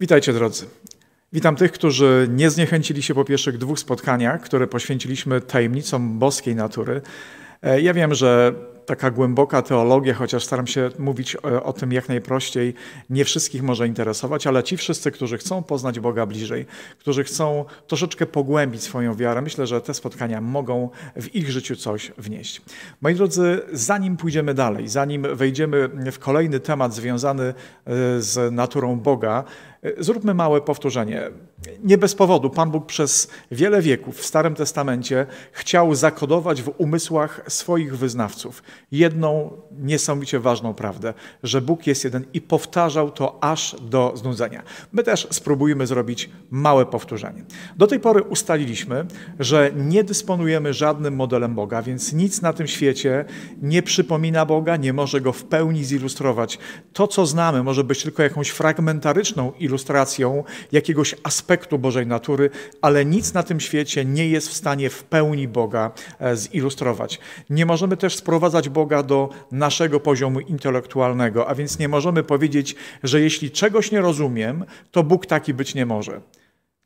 Witajcie drodzy. Witam tych, którzy nie zniechęcili się po pierwszych dwóch spotkaniach, które poświęciliśmy tajemnicom boskiej natury. E, ja wiem, że taka głęboka teologia, chociaż staram się mówić e, o tym jak najprościej, nie wszystkich może interesować, ale ci wszyscy, którzy chcą poznać Boga bliżej, którzy chcą troszeczkę pogłębić swoją wiarę, myślę, że te spotkania mogą w ich życiu coś wnieść. Moi drodzy, zanim pójdziemy dalej, zanim wejdziemy w kolejny temat związany e, z naturą Boga, Zróbmy małe powtórzenie. Nie bez powodu Pan Bóg przez wiele wieków w Starym Testamencie chciał zakodować w umysłach swoich wyznawców jedną niesamowicie ważną prawdę, że Bóg jest jeden i powtarzał to aż do znudzenia. My też spróbujemy zrobić małe powtórzenie. Do tej pory ustaliliśmy, że nie dysponujemy żadnym modelem Boga, więc nic na tym świecie nie przypomina Boga, nie może go w pełni zilustrować. To, co znamy, może być tylko jakąś fragmentaryczną ilustracją, ilustracją jakiegoś aspektu Bożej natury, ale nic na tym świecie nie jest w stanie w pełni Boga e, zilustrować. Nie możemy też sprowadzać Boga do naszego poziomu intelektualnego, a więc nie możemy powiedzieć, że jeśli czegoś nie rozumiem, to Bóg taki być nie może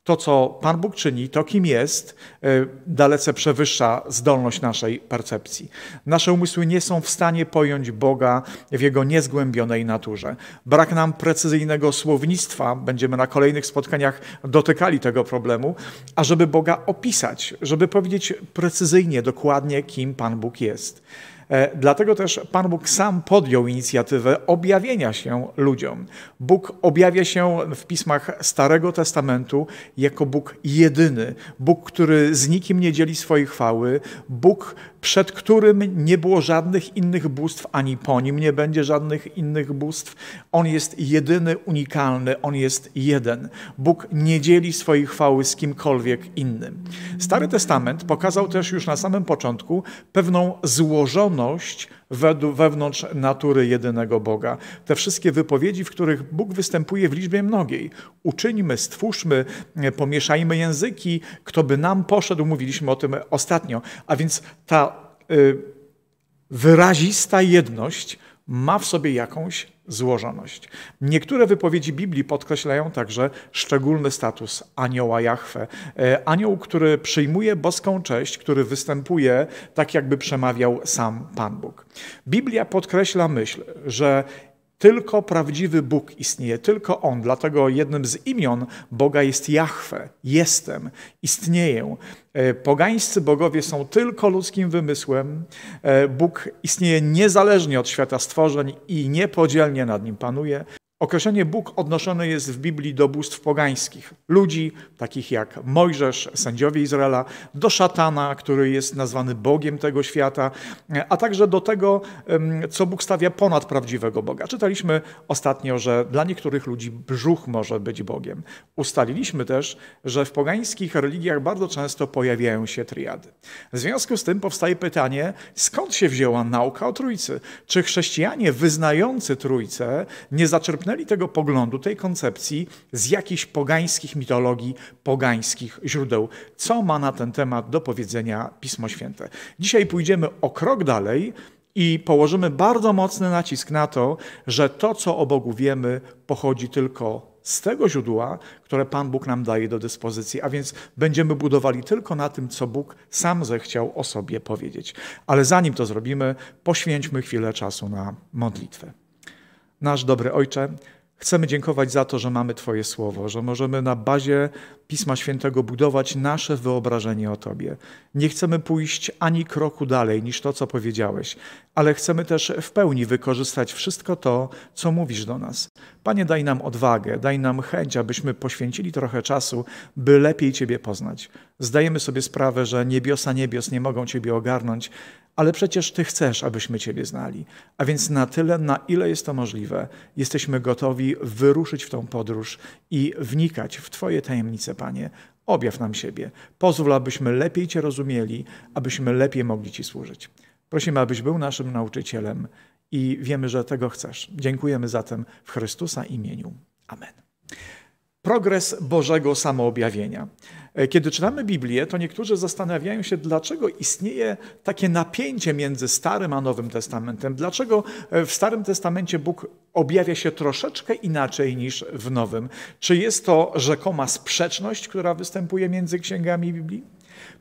to, co Pan Bóg czyni, to, kim jest, e, dalece przewyższa zdolność naszej percepcji. Nasze umysły nie są w stanie pojąć Boga w jego niezgłębionej naturze. Brak nam precyzyjnego słownictwa, będziemy na kolejnych spotkaniach dotykali tego problemu, a żeby Boga opisać, żeby powiedzieć precyzyjnie, dokładnie, kim Pan Bóg jest. E, dlatego też Pan Bóg sam podjął inicjatywę objawienia się ludziom. Bóg objawia się w pismach Starego Testamentu jako Bóg jedyny, Bóg, który z nikim nie dzieli swojej chwały, Bóg, przed którym nie było żadnych innych bóstw, ani po nim nie będzie żadnych innych bóstw. On jest jedyny, unikalny, on jest jeden. Bóg nie dzieli swojej chwały z kimkolwiek innym. Stary Testament pokazał też już na samym początku pewną złożoną jedność wewnątrz natury jedynego Boga. Te wszystkie wypowiedzi, w których Bóg występuje w liczbie mnogiej. Uczyńmy, stwórzmy, e, pomieszajmy języki, kto by nam poszedł, mówiliśmy o tym ostatnio. A więc ta y, wyrazista jedność ma w sobie jakąś złożoność. Niektóre wypowiedzi Biblii podkreślają także szczególny status anioła Jachwę, e, Anioł, który przyjmuje boską cześć, który występuje tak, jakby przemawiał sam Pan Bóg. Biblia podkreśla myśl, że tylko prawdziwy Bóg istnieje, tylko On. Dlatego jednym z imion Boga jest Jahwe. Jestem, istnieję. E, pogańscy bogowie są tylko ludzkim wymysłem. E, Bóg istnieje niezależnie od świata stworzeń i niepodzielnie nad nim panuje. Określenie Bóg odnoszone jest w Biblii do bóstw pogańskich, ludzi takich jak Mojżesz, sędziowie Izraela, do szatana, który jest nazwany Bogiem tego świata, a także do tego, co Bóg stawia ponad prawdziwego Boga. Czytaliśmy ostatnio, że dla niektórych ludzi brzuch może być Bogiem. Ustaliliśmy też, że w pogańskich religiach bardzo często pojawiają się triady. W związku z tym powstaje pytanie, skąd się wzięła nauka o Trójcy? Czy chrześcijanie wyznający Trójcę nie zaczerpnęli czerpnęli tego poglądu, tej koncepcji z jakichś pogańskich mitologii, pogańskich źródeł. Co ma na ten temat do powiedzenia Pismo Święte? Dzisiaj pójdziemy o krok dalej i położymy bardzo mocny nacisk na to, że to, co o Bogu wiemy, pochodzi tylko z tego źródła, które Pan Bóg nam daje do dyspozycji, a więc będziemy budowali tylko na tym, co Bóg sam zechciał o sobie powiedzieć. Ale zanim to zrobimy, poświęćmy chwilę czasu na modlitwę. Nasz dobry Ojcze, chcemy dziękować za to, że mamy Twoje słowo, że możemy na bazie Pisma Świętego budować nasze wyobrażenie o Tobie. Nie chcemy pójść ani kroku dalej niż to, co powiedziałeś, ale chcemy też w pełni wykorzystać wszystko to, co mówisz do nas. Panie, daj nam odwagę, daj nam chęć, abyśmy poświęcili trochę czasu, by lepiej Ciebie poznać. Zdajemy sobie sprawę, że niebiosa niebios nie mogą Ciebie ogarnąć, ale przecież Ty chcesz, abyśmy Ciebie znali. A więc na tyle, na ile jest to możliwe, jesteśmy gotowi wyruszyć w tą podróż i wnikać w Twoje tajemnice, Panie. Objaw nam siebie. Pozwól, abyśmy lepiej Cię rozumieli, abyśmy lepiej mogli Ci służyć. Prosimy, abyś był naszym nauczycielem i wiemy, że tego chcesz. Dziękujemy zatem w Chrystusa imieniu. Amen. Progres Bożego samoobjawienia. E, kiedy czytamy Biblię, to niektórzy zastanawiają się, dlaczego istnieje takie napięcie między Starym a Nowym Testamentem. Dlaczego e, w Starym Testamencie Bóg objawia się troszeczkę inaczej niż w Nowym? Czy jest to rzekoma sprzeczność, która występuje między księgami Biblii?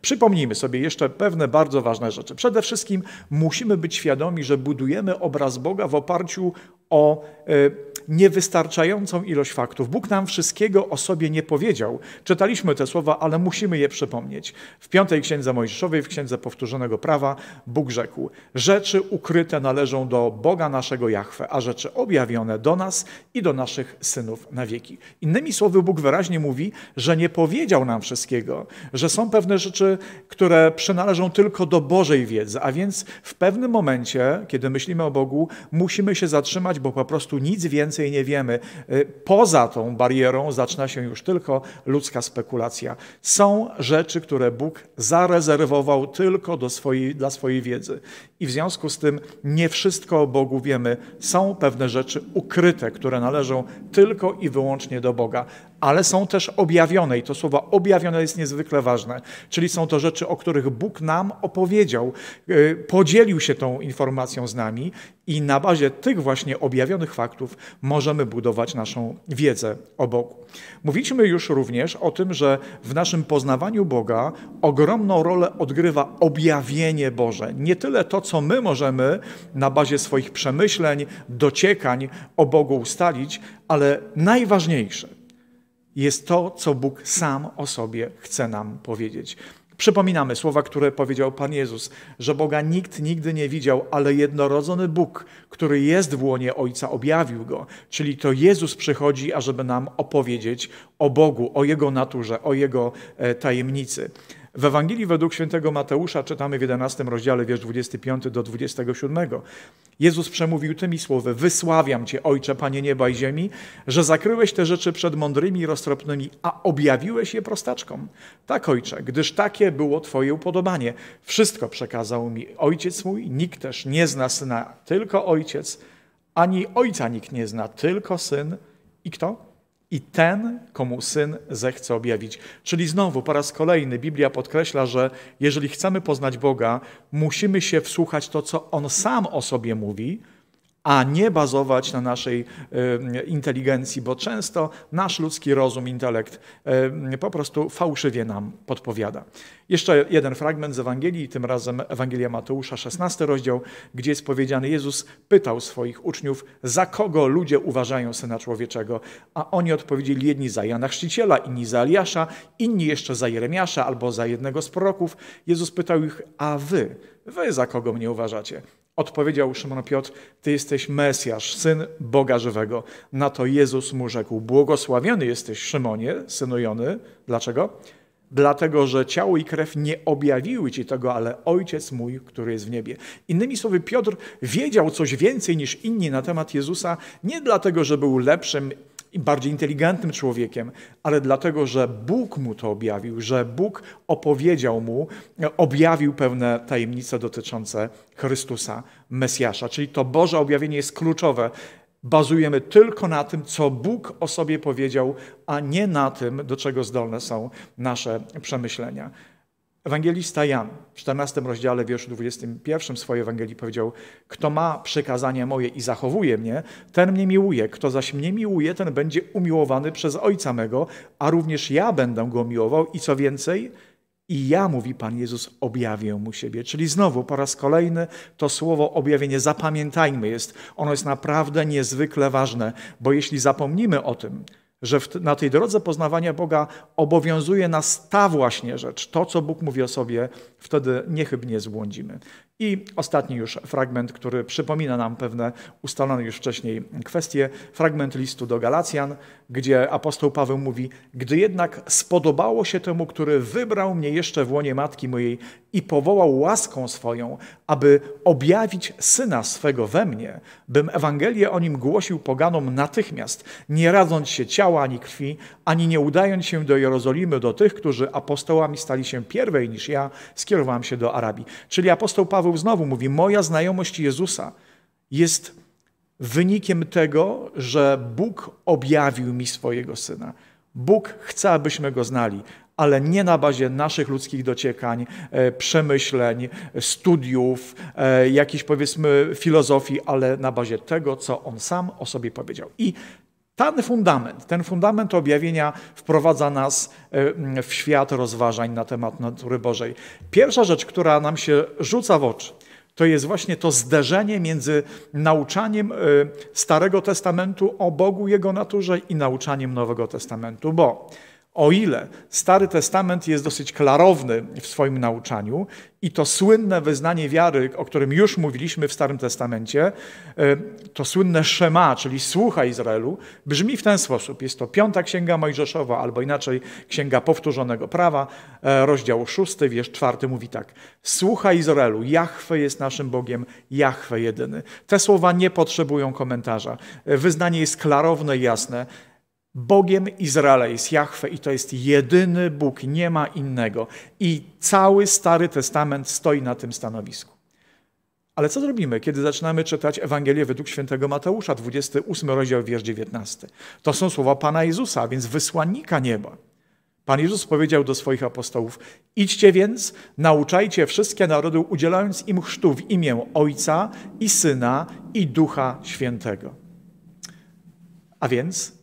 Przypomnijmy sobie jeszcze pewne bardzo ważne rzeczy. Przede wszystkim musimy być świadomi, że budujemy obraz Boga w oparciu o e, niewystarczającą ilość faktów. Bóg nam wszystkiego o sobie nie powiedział. Czytaliśmy te słowa, ale musimy je przypomnieć. W piątej księdze Mojżeszowej, w księdze powtórzonego prawa, Bóg rzekł: Rzeczy ukryte należą do Boga naszego Jahwe, a rzeczy objawione do nas i do naszych synów na wieki. Innymi słowy, Bóg wyraźnie mówi, że nie powiedział nam wszystkiego, że są pewne rzeczy, które przynależą tylko do Bożej wiedzy, a więc w pewnym momencie, kiedy myślimy o Bogu, musimy się zatrzymać, bo po prostu nic więcej więcej nie wiemy. Y, poza tą barierą zaczyna się już tylko ludzka spekulacja. Są rzeczy, które Bóg zarezerwował tylko swojej, dla swojej wiedzy. I w związku z tym nie wszystko o Bogu wiemy. Są pewne rzeczy ukryte, które należą tylko i wyłącznie do Boga, ale są też objawione i to słowo objawione jest niezwykle ważne. Czyli są to rzeczy, o których Bóg nam opowiedział, y, podzielił się tą informacją z nami i na bazie tych właśnie objawionych faktów możemy budować naszą wiedzę o Bogu. Mówiliśmy już również o tym, że w naszym poznawaniu Boga ogromną rolę odgrywa objawienie Boże. Nie tyle to, co my możemy na bazie swoich przemyśleń, dociekań o Bogu ustalić, ale najważniejsze jest to, co Bóg sam o sobie chce nam powiedzieć. Przypominamy słowa, które powiedział Pan Jezus, że Boga nikt nigdy nie widział, ale jednorodzony Bóg, który jest w łonie Ojca, objawił go. Czyli to Jezus przychodzi, ażeby nam opowiedzieć o Bogu, o Jego naturze, o Jego e, tajemnicy. W Ewangelii według świętego Mateusza czytamy w 11 rozdziale, wiersz 25 do 27. Jezus przemówił tymi słowy: Wysławiam Cię, Ojcze, Panie nieba i ziemi, że zakryłeś te rzeczy przed mądrymi i roztropnymi, a objawiłeś je prostaczkom. Tak, Ojcze, gdyż takie było Twoje upodobanie. Wszystko przekazał mi Ojciec mój, nikt też nie zna Syna, tylko Ojciec, ani Ojca nikt nie zna, tylko Syn i kto? i ten, komu syn zechce objawić. Czyli znowu, po raz kolejny, Biblia podkreśla, że jeżeli chcemy poznać Boga, musimy się wsłuchać to, co on sam o sobie mówi a nie bazować na naszej inteligencji, bo często nasz ludzki rozum, intelekt po prostu fałszywie nam podpowiada. Jeszcze jeden fragment z Ewangelii, tym razem Ewangelia Mateusza, 16 rozdział, gdzie jest powiedziane: Jezus pytał swoich uczniów, za kogo ludzie uważają syna człowieczego, a oni odpowiedzieli: jedni za Jana Chrzciciela, inni za Eliasza, inni jeszcze za Jeremiasza albo za jednego z proroków. Jezus pytał ich: A wy, wy za kogo mnie uważacie? Odpowiedział Szymon Piotr, Ty jesteś Mesjasz, Syn Boga Żywego. Na to Jezus mu rzekł, błogosławiony jesteś Szymonie, synu Jony. Dlaczego? Dlatego, że ciało i krew nie objawiły Ci tego, ale Ojciec mój, który jest w niebie. Innymi słowy, Piotr wiedział coś więcej niż inni na temat Jezusa, nie dlatego, że był lepszym bardziej inteligentnym człowiekiem, ale dlatego, że Bóg mu to objawił, że Bóg opowiedział mu, e, objawił pewne tajemnice dotyczące Chrystusa, Mesjasza. Czyli to Boże objawienie jest kluczowe. Bazujemy tylko na tym, co Bóg o sobie powiedział, a nie na tym, do czego zdolne są nasze przemyślenia. Ewangelista Jan w 14 rozdziale, wierszu 21 swojej Ewangelii powiedział: Kto ma przykazania moje i zachowuje mnie, ten mnie miłuje. Kto zaś mnie miłuje, ten będzie umiłowany przez Ojca mego, a również ja będę go miłował. I co więcej, i ja, mówi Pan Jezus, objawię mu siebie. Czyli znowu po raz kolejny to słowo objawienie zapamiętajmy jest. Ono jest naprawdę niezwykle ważne, bo jeśli zapomnimy o tym, że w, na tej drodze poznawania Boga obowiązuje nas ta właśnie rzecz, to co Bóg mówi o sobie, wtedy niechybnie zbłądzimy. I ostatni już fragment, który przypomina nam pewne ustalone już wcześniej kwestie, fragment listu do Galacjan, gdzie apostoł Paweł mówi: Gdy jednak spodobało się temu, który wybrał mnie jeszcze w łonie matki mojej i powołał łaską swoją, aby objawić syna swego we mnie, bym Ewangelię o nim głosił poganom natychmiast, nie radząc się ciała ani krwi, ani nie udając się do Jerozolimy, do tych, którzy apostołami stali się pierwej niż ja, skierowałem się do Arabii. Czyli apostoł Paweł Paweł znowu mówi: Moja znajomość Jezusa jest wynikiem tego, że Bóg objawił mi swojego syna. Bóg chce, abyśmy go znali, ale nie na bazie naszych ludzkich dociekań, e, przemyśleń, studiów, e, jakiejś powiedzmy filozofii, ale na bazie tego, co on sam o sobie powiedział. I ten fundament, ten fundament objawienia wprowadza nas e, mm, w świat rozważań na temat natury Bożej. Pierwsza rzecz, która nam się rzuca w oczy, to jest właśnie to zderzenie między nauczaniem e, Starego Testamentu o Bogu, Jego naturze i nauczaniem Nowego Testamentu, bo o ile Stary Testament jest dosyć klarowny w swoim nauczaniu i to słynne wyznanie wiary, o którym już mówiliśmy w Starym Testamencie, e, to słynne Szema, czyli słucha Izraelu, brzmi w ten sposób. Jest to piąta księga Mojżeszowa, albo inaczej księga powtórzonego prawa, e, rozdział szósty, wiersz czwarty mówi tak. Słucha Izraelu, Jahwe jest naszym Bogiem, Jahwe jedyny. Te słowa nie potrzebują komentarza. E, wyznanie jest klarowne i jasne. Bogiem Izraela jest Jahwe i to jest jedyny Bóg, nie ma innego. I cały Stary Testament stoi na tym stanowisku. Ale co zrobimy, kiedy zaczynamy czytać Ewangelię według świętego Mateusza, 28 rozdział, wiersz 19? To są słowa Pana Jezusa, więc wysłannika nieba. Pan Jezus powiedział do swoich apostołów: Idźcie więc, nauczajcie wszystkie narody, udzielając im chrztu w imię Ojca i Syna i Ducha Świętego. A więc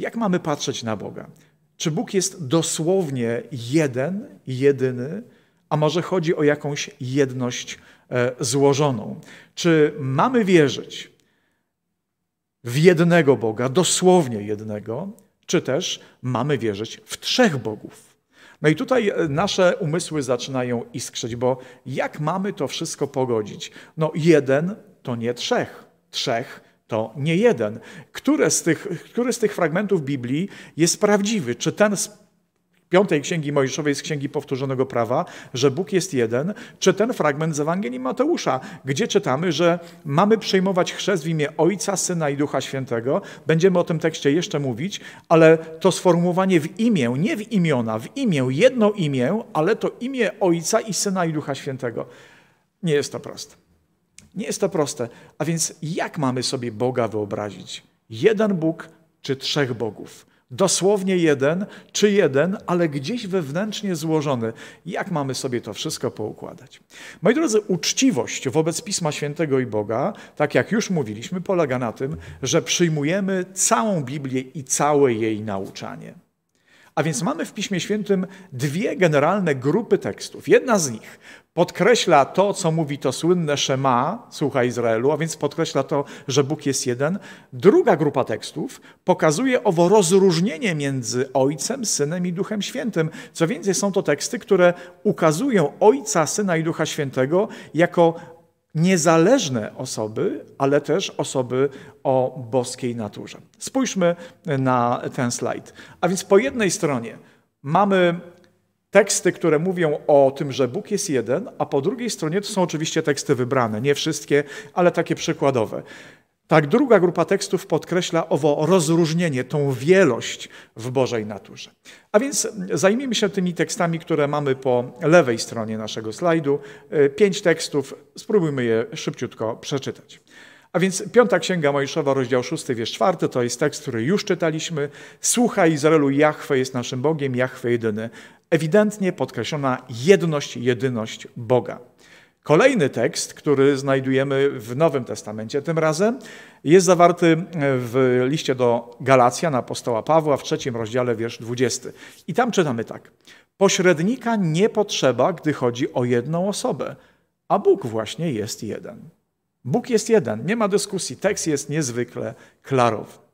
jak mamy patrzeć na Boga? Czy Bóg jest dosłownie jeden, jedyny, a może chodzi o jakąś jedność e, złożoną? Czy mamy wierzyć w jednego Boga, dosłownie jednego, czy też mamy wierzyć w trzech Bogów? No i tutaj e, nasze umysły zaczynają iskrzeć, bo jak mamy to wszystko pogodzić? No jeden to nie trzech. Trzech to nie jeden. Które z tych, który z tych fragmentów Biblii jest prawdziwy? Czy ten z piątej księgi Mojżeszowej, z księgi powtórzonego prawa, że Bóg jest jeden, czy ten fragment z Ewangelii Mateusza, gdzie czytamy, że mamy przejmować chrzest w imię Ojca, Syna i Ducha Świętego. Będziemy o tym tekście jeszcze mówić, ale to sformułowanie w imię, nie w imiona, w imię, jedno imię, ale to imię Ojca i Syna i Ducha Świętego. Nie jest to proste. Nie jest to proste. A więc jak mamy sobie Boga wyobrazić? Jeden Bóg czy trzech Bogów? Dosłownie jeden czy jeden, ale gdzieś wewnętrznie złożony. Jak mamy sobie to wszystko poukładać? Moi drodzy, uczciwość wobec Pisma Świętego i Boga, tak jak już mówiliśmy, polega na tym, że przyjmujemy całą Biblię i całe jej nauczanie. A więc mamy w Piśmie Świętym dwie generalne grupy tekstów. Jedna z nich Podkreśla to, co mówi to słynne Szema, słucha Izraelu, a więc podkreśla to, że Bóg jest jeden. Druga grupa tekstów pokazuje owo rozróżnienie między Ojcem, Synem i Duchem Świętym. Co więcej, są to teksty, które ukazują Ojca, Syna i Ducha Świętego jako niezależne osoby, ale też osoby o boskiej naturze. Spójrzmy na ten slajd. A więc po jednej stronie mamy teksty, które mówią o tym, że Bóg jest jeden, a po drugiej stronie to są oczywiście teksty wybrane, nie wszystkie, ale takie przykładowe. Tak druga grupa tekstów podkreśla owo rozróżnienie, tą wielość w Bożej naturze. A więc zajmijmy się tymi tekstami, które mamy po lewej stronie naszego slajdu. E, pięć tekstów, spróbujmy je szybciutko przeczytać. A więc piąta księga Mojżeszowa, rozdział 6, wiersz 4, to jest tekst, który już czytaliśmy. Słuchaj Izraelu, Jahwe jest naszym Bogiem, Jahwe jedyny ewidentnie podkreślona jedność, jedyność Boga. Kolejny tekst, który znajdujemy w Nowym Testamencie tym razem, jest zawarty w liście do Galacjan apostoła Pawła w trzecim rozdziale, wiersz 20. I tam czytamy tak. Pośrednika nie potrzeba, gdy chodzi o jedną osobę, a Bóg właśnie jest jeden. Bóg jest jeden, nie ma dyskusji, tekst jest niezwykle klarowny.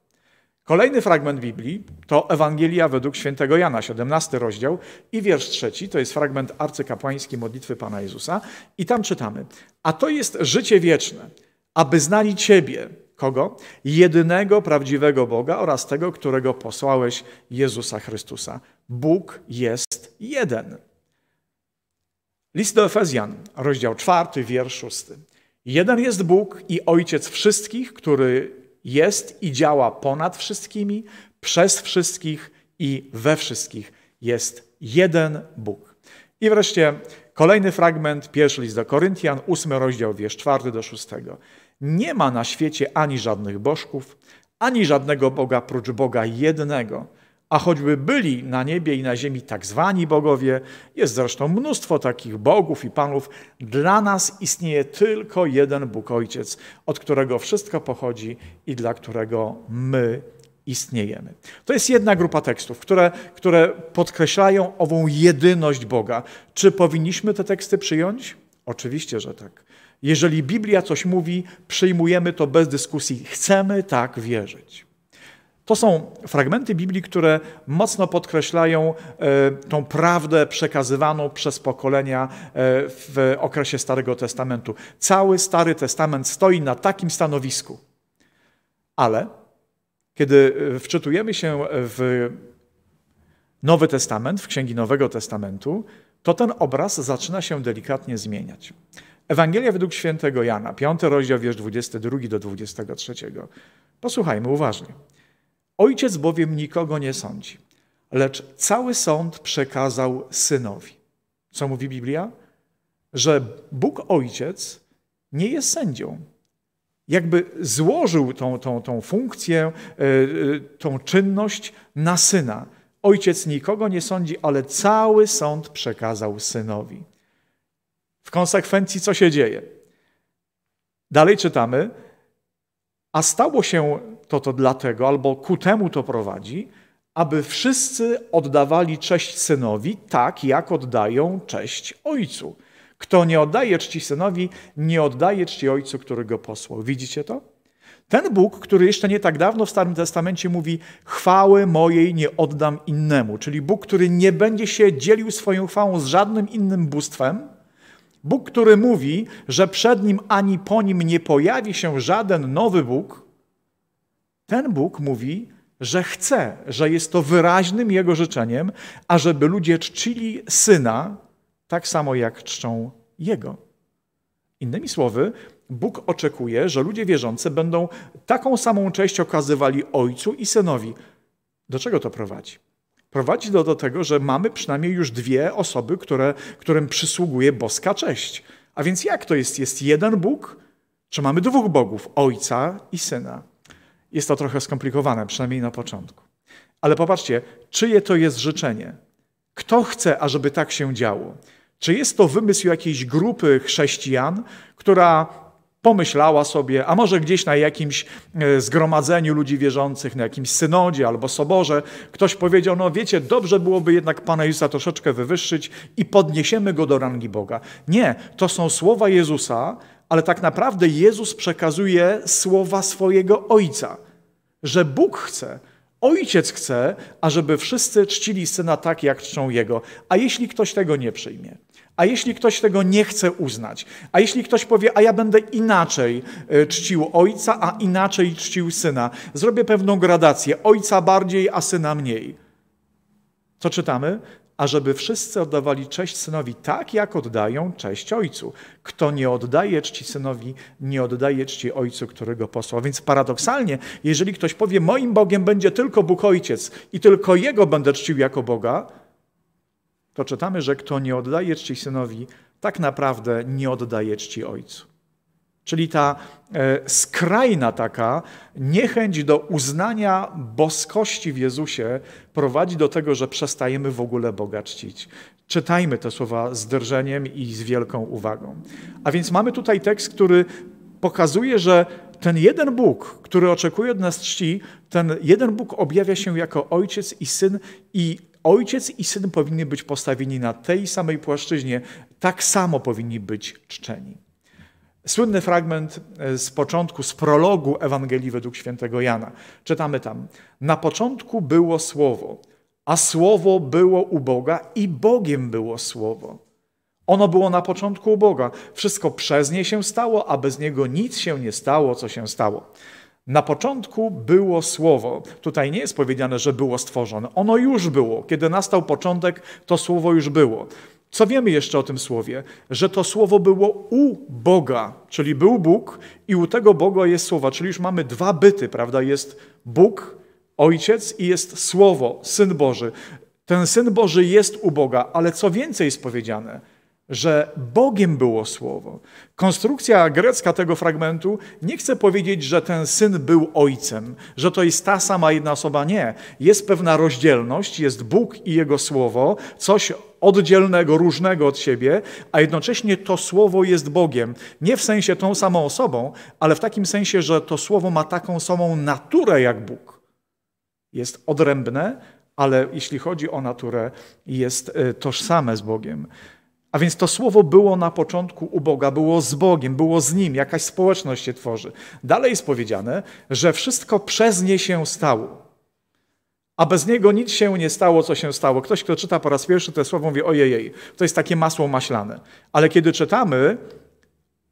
Kolejny fragment Biblii to Ewangelia według świętego Jana, 17 rozdział i wiersz trzeci, to jest fragment arcykapłańskiej modlitwy Pana Jezusa i tam czytamy, a to jest życie wieczne, aby znali Ciebie, kogo? Jedynego prawdziwego Boga oraz tego, którego posłałeś, Jezusa Chrystusa. Bóg jest jeden. List do Efezjan, rozdział czwarty, wiersz szósty. Jeden jest Bóg i Ojciec wszystkich, który jest i działa ponad wszystkimi, przez wszystkich i we wszystkich. Jest jeden Bóg. I wreszcie kolejny fragment, pierwszy list do Koryntian, ósmy rozdział, wiersz czwarty do szóstego. Nie ma na świecie ani żadnych bożków, ani żadnego Boga prócz Boga jednego. A choćby byli na niebie i na ziemi tak zwani bogowie, jest zresztą mnóstwo takich bogów i panów, dla nas istnieje tylko jeden Bóg Ojciec, od którego wszystko pochodzi i dla którego my istniejemy. To jest jedna grupa tekstów, które, które podkreślają ową jedyność Boga. Czy powinniśmy te teksty przyjąć? Oczywiście, że tak. Jeżeli Biblia coś mówi, przyjmujemy to bez dyskusji. Chcemy tak wierzyć. To są fragmenty Biblii, które mocno podkreślają e, tą prawdę przekazywaną przez pokolenia e, w okresie Starego Testamentu. Cały Stary Testament stoi na takim stanowisku. Ale kiedy e, wczytujemy się w Nowy Testament, w księgi Nowego Testamentu, to ten obraz zaczyna się delikatnie zmieniać. Ewangelia według świętego Jana, 5 rozdział, wiersz 22 do 23. Posłuchajmy uważnie. Ojciec bowiem nikogo nie sądzi, lecz cały sąd przekazał synowi. Co mówi Biblia? Że Bóg Ojciec nie jest sędzią. Jakby złożył tą, tą, tą funkcję, e, e, tą czynność na syna. Ojciec nikogo nie sądzi, ale cały sąd przekazał synowi. W konsekwencji co się dzieje? Dalej czytamy. A stało się to to dlatego, albo ku temu to prowadzi, aby wszyscy oddawali cześć synowi tak, jak oddają cześć ojcu. Kto nie oddaje czci synowi, nie oddaje czci ojcu, który go posłał. Widzicie to? Ten Bóg, który jeszcze nie tak dawno w Starym Testamencie mówi: Chwały mojej nie oddam innemu, czyli Bóg, który nie będzie się dzielił swoją chwałą z żadnym innym bóstwem, Bóg, który mówi, że przed nim ani po nim nie pojawi się żaden nowy Bóg, ten Bóg mówi, że chce, że jest to wyraźnym Jego życzeniem, ażeby ludzie czcili Syna tak samo jak czczą Jego. Innymi słowy, Bóg oczekuje, że ludzie wierzący będą taką samą cześć okazywali Ojcu i Synowi. Do czego to prowadzi? Prowadzi do tego, że mamy przynajmniej już dwie osoby, które, którym przysługuje boska cześć. A więc jak to jest? Jest jeden Bóg, czy mamy dwóch Bogów, Ojca i Syna? Jest to trochę skomplikowane, przynajmniej na początku. Ale popatrzcie, czyje to jest życzenie? Kto chce, ażeby tak się działo? Czy jest to wymysł jakiejś grupy chrześcijan, która pomyślała sobie, a może gdzieś na jakimś e, zgromadzeniu ludzi wierzących, na jakimś synodzie albo soborze, ktoś powiedział, no wiecie, dobrze byłoby jednak Pana Jezusa troszeczkę wywyższyć i podniesiemy Go do rangi Boga. Nie, to są słowa Jezusa, ale tak naprawdę Jezus przekazuje słowa swojego Ojca, że Bóg chce, Ojciec chce, ażeby wszyscy czcili Syna tak, jak czczą Jego. A jeśli ktoś tego nie przyjmie, a jeśli ktoś tego nie chce uznać, a jeśli ktoś powie, a ja będę inaczej e, czcił Ojca, a inaczej czcił Syna, zrobię pewną gradację, Ojca bardziej, a Syna mniej. Co czytamy? ażeby wszyscy oddawali cześć synowi tak, jak oddają cześć ojcu. Kto nie oddaje czci synowi, nie oddaje czci ojcu, którego posłał. Więc paradoksalnie, jeżeli ktoś powie, moim Bogiem będzie tylko Bóg Ojciec i tylko Jego będę czcił jako Boga, to czytamy, że kto nie oddaje czci synowi, tak naprawdę nie oddaje czci ojcu. Czyli ta e, skrajna taka niechęć do uznania boskości w Jezusie prowadzi do tego, że przestajemy w ogóle Boga czcić. Czytajmy te słowa z drżeniem i z wielką uwagą. A więc mamy tutaj tekst, który pokazuje, że ten jeden Bóg, który oczekuje od nas czci, ten jeden Bóg objawia się jako ojciec i syn, i ojciec i syn powinni być postawieni na tej samej płaszczyźnie, tak samo powinni być czczeni. Słynny fragment e, z początku, z prologu Ewangelii według świętego Jana. Czytamy tam. Na początku było Słowo, a Słowo było u Boga i Bogiem było Słowo. Ono było na początku u Boga. Wszystko przez nie się stało, a bez niego nic się nie stało, co się stało. Na początku było Słowo. Tutaj nie jest powiedziane, że było stworzone. Ono już było. Kiedy nastał początek, to Słowo już było. Co wiemy jeszcze o tym słowie? Że to słowo było u Boga, czyli był Bóg i u tego Boga jest słowa, czyli już mamy dwa byty, prawda? Jest Bóg, Ojciec i jest Słowo, Syn Boży. Ten Syn Boży jest u Boga, ale co więcej jest powiedziane – że Bogiem było Słowo. Konstrukcja grecka tego fragmentu nie chce powiedzieć, że ten syn był ojcem, że to jest ta sama jedna osoba. Nie. Jest pewna rozdzielność, jest Bóg i jego Słowo, coś oddzielnego, różnego od siebie, a jednocześnie to Słowo jest Bogiem. Nie w sensie tą samą osobą, ale w takim sensie, że to Słowo ma taką samą naturę jak Bóg. Jest odrębne, ale jeśli chodzi o naturę, jest y, tożsame z Bogiem. A więc to słowo było na początku u Boga, było z Bogiem, było z Nim, jakaś społeczność się tworzy. Dalej jest powiedziane, że wszystko przez nie się stało. A bez niego nic się nie stało, co się stało. Ktoś, kto czyta po raz pierwszy te słowo, mówi ojej, to jest takie masło maślane. Ale kiedy czytamy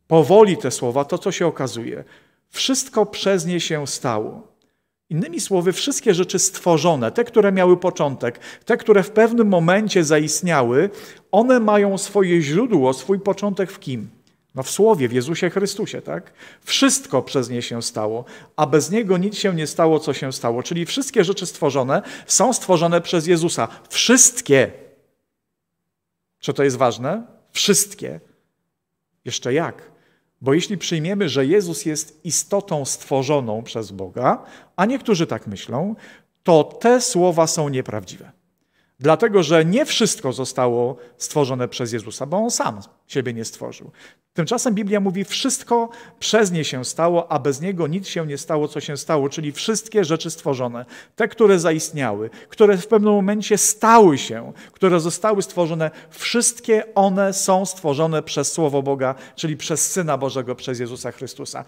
powoli te słowa, to co się okazuje? Wszystko przez nie się stało. Innymi słowy, wszystkie rzeczy stworzone, te, które miały początek, te, które w pewnym momencie zaistniały, one mają swoje źródło, swój początek w kim? No w Słowie, w Jezusie Chrystusie, tak? Wszystko przez nie się stało, a bez niego nic się nie stało, co się stało. Czyli wszystkie rzeczy stworzone są stworzone przez Jezusa. Wszystkie. Czy to jest ważne? Wszystkie. Jeszcze jak? Bo jeśli przyjmiemy, że Jezus jest istotą stworzoną przez Boga, a niektórzy tak myślą, to te słowa są nieprawdziwe. Dlatego, że nie wszystko zostało stworzone przez Jezusa, bo on sam siebie nie stworzył. Tymczasem Biblia mówi, wszystko przez nie się stało, a bez niego nic się nie stało, co się stało, czyli wszystkie rzeczy stworzone, te, które zaistniały, które w pewnym momencie stały się, które zostały stworzone, wszystkie one są stworzone przez Słowo Boga, czyli przez Syna Bożego, przez Jezusa Chrystusa.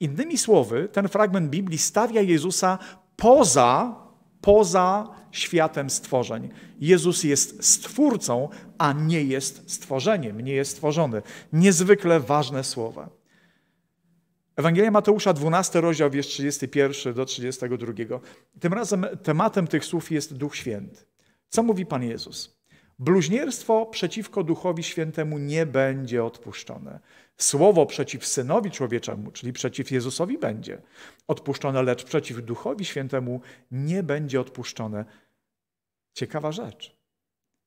Innymi słowy, ten fragment Biblii stawia Jezusa poza poza światem stworzeń. Jezus jest stwórcą, a nie jest stworzeniem, nie jest stworzony. Niezwykle ważne słowa. Ewangelia Mateusza, 12 rozdział, wiersz 31 do 32. Tym razem tematem tych słów jest Duch Święty. Co mówi Pan Jezus? Bluźnierstwo przeciwko Duchowi Świętemu nie będzie odpuszczone. Słowo przeciw Synowi Człowieczemu, czyli przeciw Jezusowi będzie odpuszczone, lecz przeciw Duchowi Świętemu nie będzie odpuszczone. Ciekawa rzecz.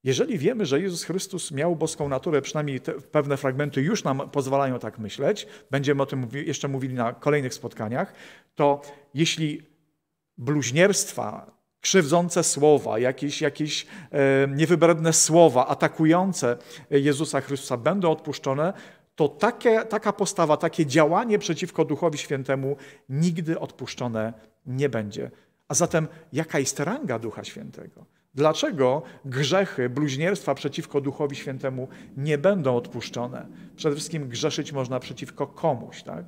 Jeżeli wiemy, że Jezus Chrystus miał boską naturę, przynajmniej pewne fragmenty już nam pozwalają tak myśleć, będziemy o tym jeszcze mówili na kolejnych spotkaniach, to jeśli bluźnierstwa, krzywdzące słowa, jakieś, jakieś e, niewybredne słowa atakujące Jezusa Chrystusa będą odpuszczone, to takie, taka postawa, takie działanie przeciwko Duchowi Świętemu nigdy odpuszczone nie będzie. A zatem jaka jest ranga Ducha Świętego? Dlaczego grzechy, bluźnierstwa przeciwko Duchowi Świętemu nie będą odpuszczone? Przede wszystkim grzeszyć można przeciwko komuś, tak?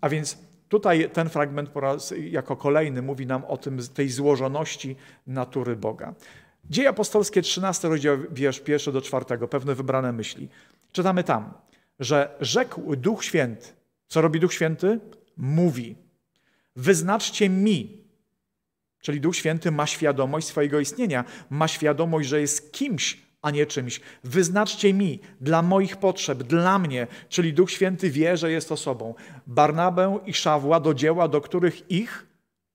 A więc tutaj ten fragment po raz jako kolejny mówi nam o tym, tej złożoności natury Boga. Dzieje apostolskie, 13 rozdział, wiersz do czwartego, pewne wybrane myśli. Czytamy tam że rzekł Duch Święty. Co robi Duch Święty? Mówi. Wyznaczcie mi. Czyli Duch Święty ma świadomość swojego istnienia, ma świadomość, że jest kimś, a nie czymś. Wyznaczcie mi dla moich potrzeb, dla mnie, czyli Duch Święty wie, że jest osobą. Barnabę i Szawła do dzieła, do których ich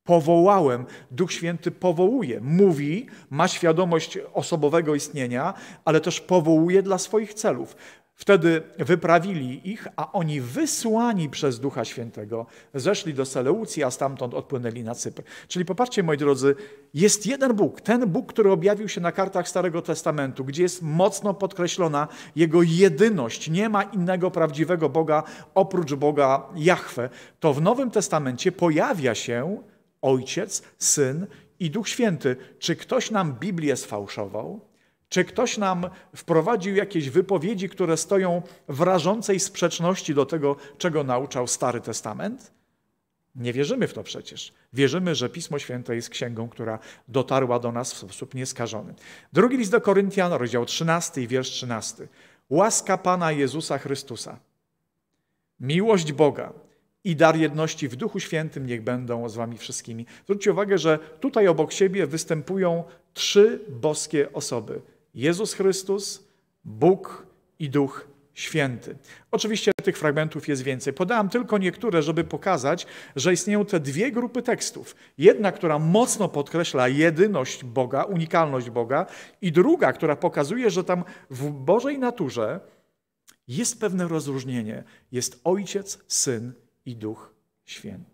powołałem. Duch Święty powołuje, mówi, ma świadomość osobowego istnienia, ale też powołuje dla swoich celów. Wtedy wyprawili ich, a oni wysłani przez Ducha Świętego zeszli do Seleucji, a stamtąd odpłynęli na Cypr. Czyli popatrzcie, moi drodzy, jest jeden Bóg, ten Bóg, który objawił się na kartach Starego Testamentu, gdzie jest mocno podkreślona Jego jedyność. Nie ma innego prawdziwego Boga oprócz Boga Jahwe. To w Nowym Testamencie pojawia się Ojciec, Syn i Duch Święty. Czy ktoś nam Biblię sfałszował? Czy ktoś nam wprowadził jakieś wypowiedzi, które stoją w rażącej sprzeczności do tego, czego nauczał Stary Testament? Nie wierzymy w to przecież. Wierzymy, że Pismo Święte jest księgą, która dotarła do nas w sposób nieskażony. Drugi list do Koryntian, rozdział 13, wiersz 13. Łaska Pana Jezusa Chrystusa, miłość Boga i dar jedności w Duchu Świętym niech będą z wami wszystkimi. Zwróćcie uwagę, że tutaj obok siebie występują trzy boskie osoby – Jezus Chrystus, Bóg i Duch Święty. Oczywiście tych fragmentów jest więcej. Podałam tylko niektóre, żeby pokazać, że istnieją te dwie grupy tekstów. Jedna, która mocno podkreśla jedyność Boga, unikalność Boga, i druga, która pokazuje, że tam w Bożej naturze jest pewne rozróżnienie. Jest Ojciec, Syn i Duch Święty.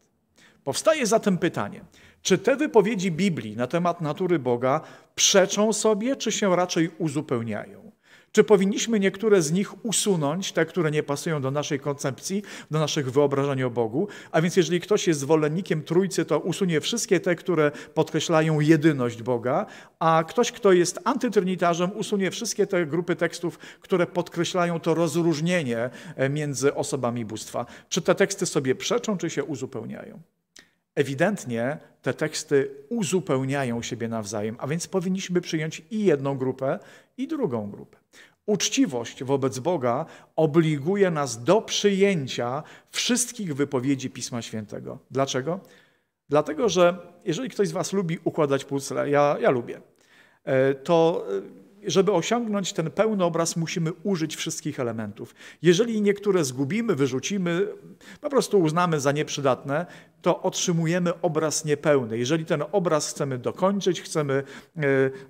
Powstaje zatem pytanie: czy te wypowiedzi Biblii na temat natury Boga przeczą sobie, czy się raczej uzupełniają? Czy powinniśmy niektóre z nich usunąć, te, które nie pasują do naszej koncepcji, do naszych wyobrażeń o Bogu? A więc, jeżeli ktoś jest zwolennikiem Trójcy, to usunie wszystkie te, które podkreślają jedyność Boga, a ktoś, kto jest antytrinitarzem, usunie wszystkie te grupy tekstów, które podkreślają to rozróżnienie e, między osobami bóstwa. Czy te teksty sobie przeczą, czy się uzupełniają? Ewidentnie te teksty uzupełniają siebie nawzajem, a więc powinniśmy przyjąć i jedną grupę, i drugą grupę. Uczciwość wobec Boga obliguje nas do przyjęcia wszystkich wypowiedzi Pisma Świętego. Dlaczego? Dlatego, że jeżeli ktoś z Was lubi układać puzzle, ja, ja lubię, e, to e, żeby osiągnąć ten pełny obraz, musimy użyć wszystkich elementów. Jeżeli niektóre zgubimy, wyrzucimy, po prostu uznamy za nieprzydatne, to otrzymujemy obraz niepełny. Jeżeli ten obraz chcemy dokończyć, chcemy e,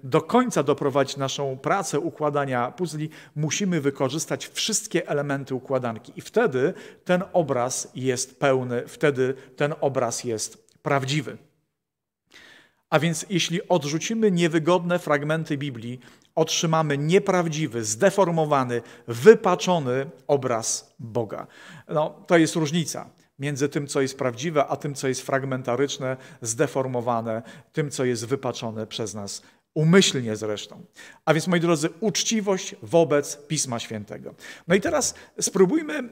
do końca doprowadzić naszą pracę układania puzli, musimy wykorzystać wszystkie elementy układanki. I wtedy ten obraz jest pełny, wtedy ten obraz jest prawdziwy. A więc jeśli odrzucimy niewygodne fragmenty Biblii, otrzymamy nieprawdziwy, zdeformowany, wypaczony obraz Boga. No, to jest różnica między tym, co jest prawdziwe, a tym, co jest fragmentaryczne, zdeformowane, tym, co jest wypaczone przez nas umyślnie zresztą. A więc, moi drodzy, uczciwość wobec Pisma Świętego. No i teraz spróbujmy y,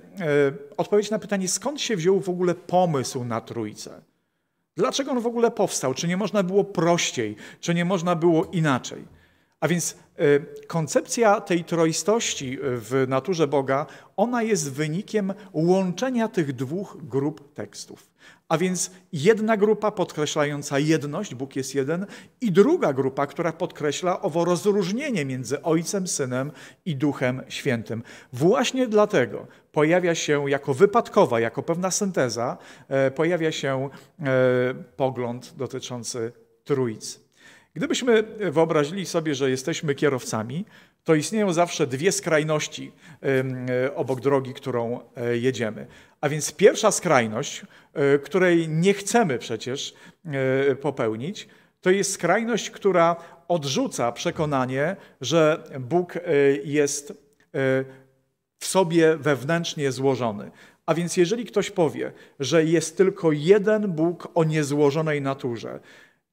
odpowiedzieć na pytanie, skąd się wziął w ogóle pomysł na Trójce? Dlaczego on w ogóle powstał? Czy nie można było prościej? Czy nie można było inaczej? A więc Y, koncepcja tej troistości w naturze Boga, ona jest wynikiem łączenia tych dwóch grup tekstów. A więc jedna grupa podkreślająca jedność, Bóg jest jeden, i druga grupa, która podkreśla owo rozróżnienie między Ojcem, Synem i Duchem Świętym. Właśnie dlatego pojawia się jako wypadkowa, jako pewna synteza, e, pojawia się e, pogląd dotyczący Trójcy. Gdybyśmy wyobrazili sobie, że jesteśmy kierowcami, to istnieją zawsze dwie skrajności e, obok drogi, którą e, jedziemy. A więc pierwsza skrajność, e, której nie chcemy przecież popełnić, to jest skrajność, która odrzuca przekonanie, że Bóg jest w sobie wewnętrznie złożony. A więc jeżeli ktoś powie, że jest tylko jeden Bóg o niezłożonej naturze,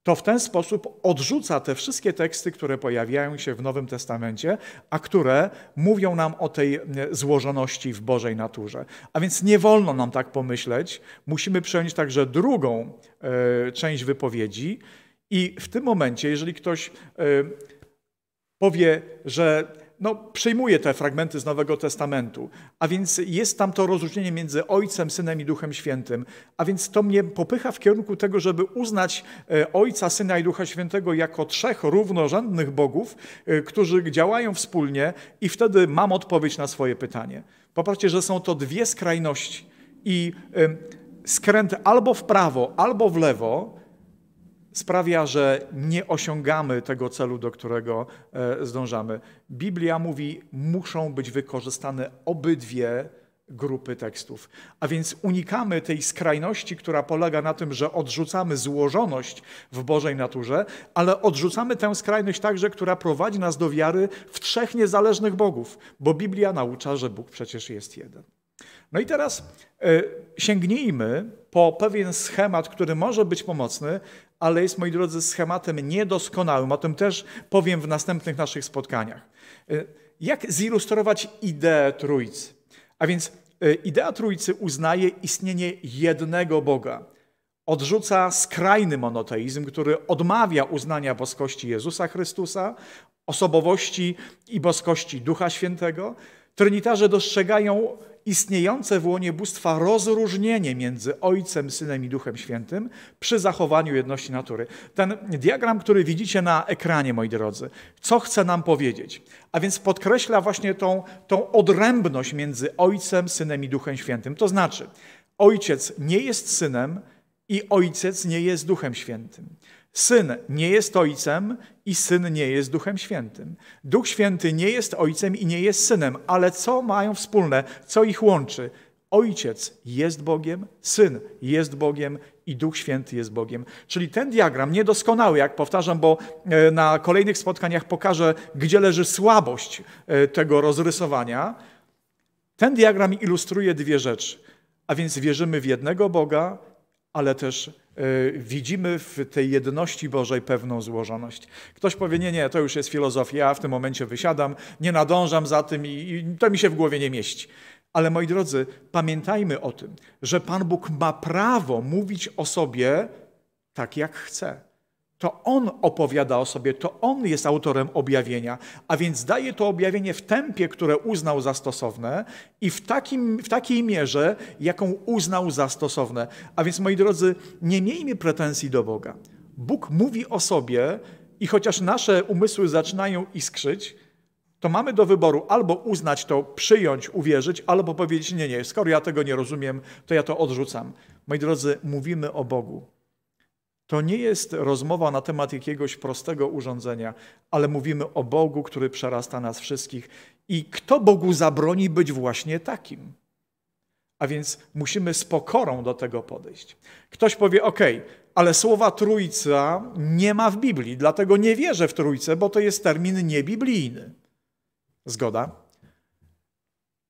to w ten sposób odrzuca te wszystkie teksty, które pojawiają się w Nowym Testamencie, a które mówią nam o tej złożoności w Bożej naturze. A więc nie wolno nam tak pomyśleć, musimy przejąć także drugą e, część wypowiedzi. I w tym momencie, jeżeli ktoś e, powie, że no, przyjmuje te fragmenty z Nowego Testamentu, a więc jest tam to rozróżnienie między Ojcem, Synem i Duchem Świętym, a więc to mnie popycha w kierunku tego, żeby uznać e, Ojca, Syna i Ducha Świętego jako trzech równorzędnych bogów, e, którzy działają wspólnie i wtedy mam odpowiedź na swoje pytanie. Popatrzcie, że są to dwie skrajności i e, skręt albo w prawo, albo w lewo sprawia, że nie osiągamy tego celu, do którego e, zdążamy. Biblia mówi, muszą być wykorzystane obydwie grupy tekstów. A więc unikamy tej skrajności, która polega na tym, że odrzucamy złożoność w Bożej naturze, ale odrzucamy tę skrajność także, która prowadzi nas do wiary w trzech niezależnych bogów, bo Biblia naucza, że Bóg przecież jest jeden. No i teraz y, sięgnijmy po pewien schemat, który może być pomocny ale jest, moi drodzy, schematem niedoskonałym. O tym też powiem w następnych naszych spotkaniach. E, jak zilustrować ideę Trójcy? A więc e, idea Trójcy uznaje istnienie jednego Boga. Odrzuca skrajny monoteizm, który odmawia uznania boskości Jezusa Chrystusa, osobowości i boskości Ducha Świętego. Trinitarze dostrzegają istniejące w łonie bóstwa rozróżnienie między Ojcem, Synem i Duchem Świętym przy zachowaniu jedności natury. Ten diagram, który widzicie na ekranie, moi drodzy, co chce nam powiedzieć? A więc podkreśla właśnie tą, tą odrębność między Ojcem, Synem i Duchem Świętym. To znaczy, Ojciec nie jest Synem i Ojciec nie jest Duchem Świętym. Syn nie jest Ojcem i syn nie jest Duchem Świętym. Duch Święty nie jest ojcem i nie jest synem, ale co mają wspólne, co ich łączy? Ojciec jest Bogiem, syn jest Bogiem i Duch Święty jest Bogiem. Czyli ten diagram, niedoskonały, jak powtarzam, bo e, na kolejnych spotkaniach pokażę, gdzie leży słabość e, tego rozrysowania. Ten diagram ilustruje dwie rzeczy. A więc wierzymy w jednego Boga ale też e, widzimy w tej jedności Bożej pewną złożoność. Ktoś powie, nie, nie, to już jest filozofia, ja w tym momencie wysiadam, nie nadążam za tym i, i to mi się w głowie nie mieści. Ale moi drodzy, pamiętajmy o tym, że Pan Bóg ma prawo mówić o sobie tak, jak chce. To on opowiada o sobie, to on jest autorem objawienia, a więc daje to objawienie w tempie, które uznał za stosowne i w, takim, w takiej mierze, jaką uznał za stosowne. A więc, moi drodzy, nie miejmy pretensji do Boga. Bóg mówi o sobie i chociaż nasze umysły zaczynają iskrzyć, to mamy do wyboru albo uznać to, przyjąć, uwierzyć, albo powiedzieć: Nie, nie, skoro ja tego nie rozumiem, to ja to odrzucam. Moi drodzy, mówimy o Bogu. To nie jest rozmowa na temat jakiegoś prostego urządzenia, ale mówimy o Bogu, który przerasta nas wszystkich. I kto Bogu zabroni być właśnie takim? A więc musimy z pokorą do tego podejść. Ktoś powie: OK, ale słowa trójca nie ma w Biblii, dlatego nie wierzę w trójce, bo to jest termin niebiblijny. Zgoda?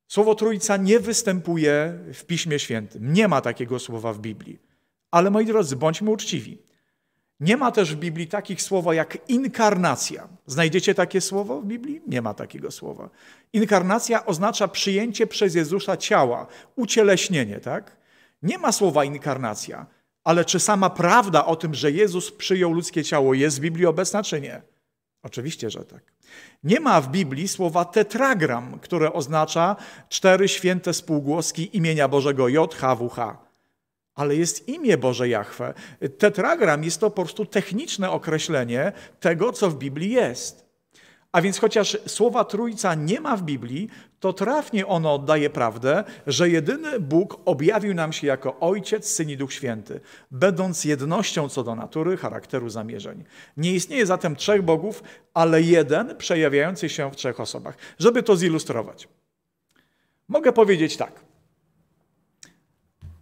Słowo trójca nie występuje w Piśmie Świętym. Nie ma takiego słowa w Biblii. Ale moi drodzy, bądźmy uczciwi. Nie ma też w Biblii takich słowa jak inkarnacja. Znajdziecie takie słowo w Biblii? Nie ma takiego słowa. Inkarnacja oznacza przyjęcie przez Jezusa ciała, ucieleśnienie, tak? Nie ma słowa inkarnacja, ale czy sama prawda o tym, że Jezus przyjął ludzkie ciało jest w Biblii obecna, czy nie? Oczywiście, że tak. Nie ma w Biblii słowa tetragram, które oznacza cztery święte spółgłoski imienia Bożego H ale jest imię Boże Jahwe. Tetragram jest to po prostu techniczne określenie tego, co w Biblii jest. A więc chociaż słowa Trójca nie ma w Biblii, to trafnie ono oddaje prawdę, że jedyny Bóg objawił nam się jako Ojciec, Syn i Duch Święty, będąc jednością co do natury, charakteru, zamierzeń. Nie istnieje zatem trzech bogów, ale jeden przejawiający się w trzech osobach. Żeby to zilustrować, mogę powiedzieć tak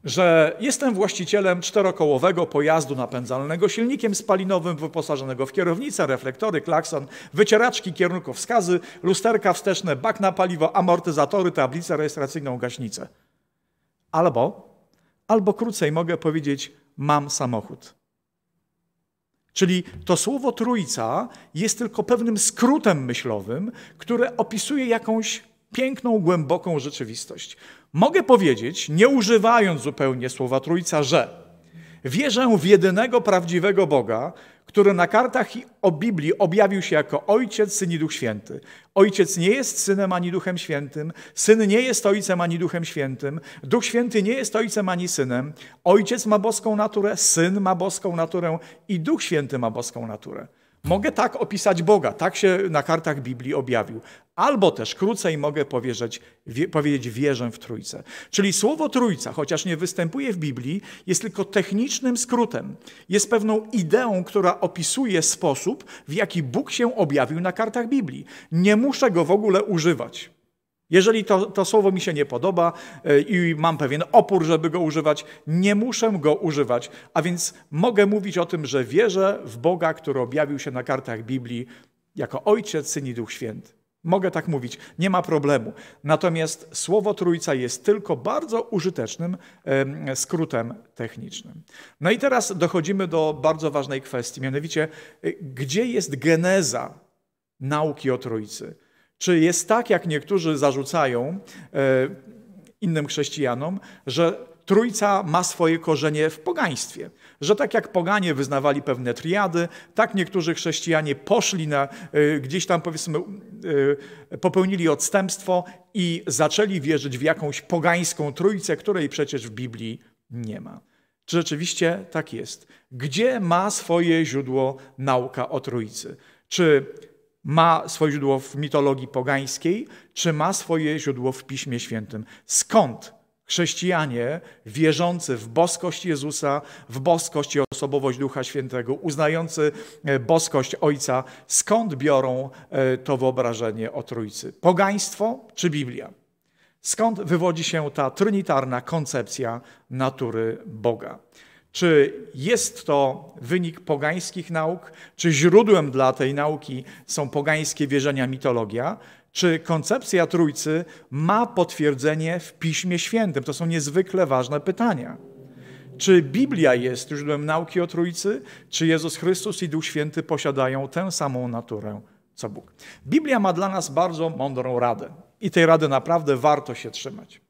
że jestem właścicielem czterokołowego pojazdu napędzalnego silnikiem spalinowym wyposażonego w kierownicę, reflektory, klakson, wycieraczki, kierunkowskazy, lusterka wsteczne, bak na paliwo, amortyzatory, tablicę rejestracyjną, gaśnicę. Albo, albo krócej mogę powiedzieć, mam samochód. Czyli to słowo trójca jest tylko pewnym skrótem myślowym, które opisuje jakąś piękną, głęboką rzeczywistość. Mogę powiedzieć, nie używając zupełnie słowa Trójca, że wierzę w jedynego prawdziwego Boga, który na kartach o Biblii objawił się jako Ojciec, Syn i Duch Święty. Ojciec nie jest Synem ani Duchem Świętym, Syn nie jest Ojcem ani Duchem Świętym, Duch Święty nie jest Ojcem ani Synem, Ojciec ma boską naturę, Syn ma boską naturę i Duch Święty ma boską naturę. Mogę tak opisać Boga, tak się na kartach Biblii objawił. Albo też krócej mogę powierzać, wie, powiedzieć wierzę w Trójce. Czyli słowo Trójca, chociaż nie występuje w Biblii, jest tylko technicznym skrótem. Jest pewną ideą, która opisuje sposób, w jaki Bóg się objawił na kartach Biblii. Nie muszę go w ogóle używać. Jeżeli to, to słowo mi się nie podoba e, i mam pewien opór, żeby go używać, nie muszę go używać. A więc mogę mówić o tym, że wierzę w Boga, który objawił się na kartach Biblii jako Ojciec, Syn i Duch Święty. Mogę tak mówić, nie ma problemu. Natomiast słowo trójca jest tylko bardzo użytecznym skrótem technicznym. No i teraz dochodzimy do bardzo ważnej kwestii, mianowicie, e, gdzie jest geneza nauki o trójcy? Czy jest tak, jak niektórzy zarzucają e, innym chrześcijanom, że Trójca ma swoje korzenie w pogaństwie. Że tak jak poganie wyznawali pewne triady, tak niektórzy chrześcijanie poszli na, e, gdzieś tam powiedzmy, e, popełnili odstępstwo i zaczęli wierzyć w jakąś pogańską trójcę, której przecież w Biblii nie ma. Czy rzeczywiście tak jest? Gdzie ma swoje źródło nauka o trójcy? Czy ma swoje źródło w mitologii pogańskiej, czy ma swoje źródło w Piśmie Świętym. Skąd chrześcijanie wierzący w boskość Jezusa, w boskość i osobowość Ducha Świętego, uznający e, boskość Ojca, skąd biorą e, to wyobrażenie o Trójcy? Pogaństwo czy Biblia? Skąd wywodzi się ta trynitarna koncepcja natury Boga? Czy jest to wynik pogańskich nauk? Czy źródłem dla tej nauki są pogańskie wierzenia, mitologia? Czy koncepcja Trójcy ma potwierdzenie w Piśmie Świętym? To są niezwykle ważne pytania. Czy Biblia jest źródłem nauki o Trójcy? Czy Jezus Chrystus i Duch Święty posiadają tę samą naturę co Bóg? Biblia ma dla nas bardzo mądrą radę i tej rady naprawdę warto się trzymać.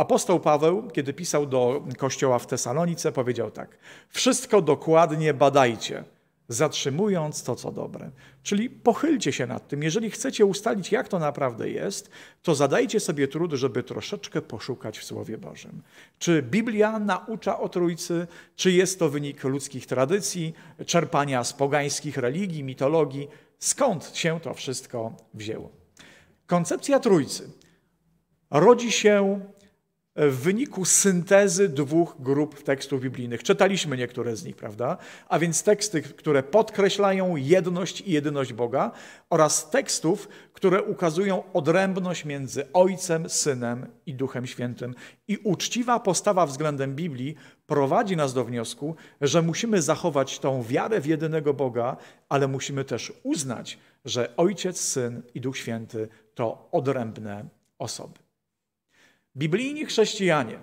Apostoł Paweł, kiedy pisał do kościoła w Tesalonice, powiedział tak: Wszystko dokładnie badajcie, zatrzymując to, co dobre. Czyli pochylcie się nad tym. Jeżeli chcecie ustalić, jak to naprawdę jest, to zadajcie sobie trud, żeby troszeczkę poszukać w Słowie Bożym. Czy Biblia naucza o Trójcy, czy jest to wynik ludzkich tradycji, czerpania z pogańskich religii, mitologii? Skąd się to wszystko wzięło? Koncepcja Trójcy rodzi się w wyniku syntezy dwóch grup tekstów biblijnych. Czytaliśmy niektóre z nich, prawda? A więc teksty, które podkreślają jedność i jedyność Boga oraz tekstów, które ukazują odrębność między Ojcem, Synem i Duchem Świętym. I uczciwa postawa względem Biblii prowadzi nas do wniosku, że musimy zachować tą wiarę w jedynego Boga, ale musimy też uznać, że Ojciec, Syn i Duch Święty to odrębne osoby. Biblijni chrześcijanie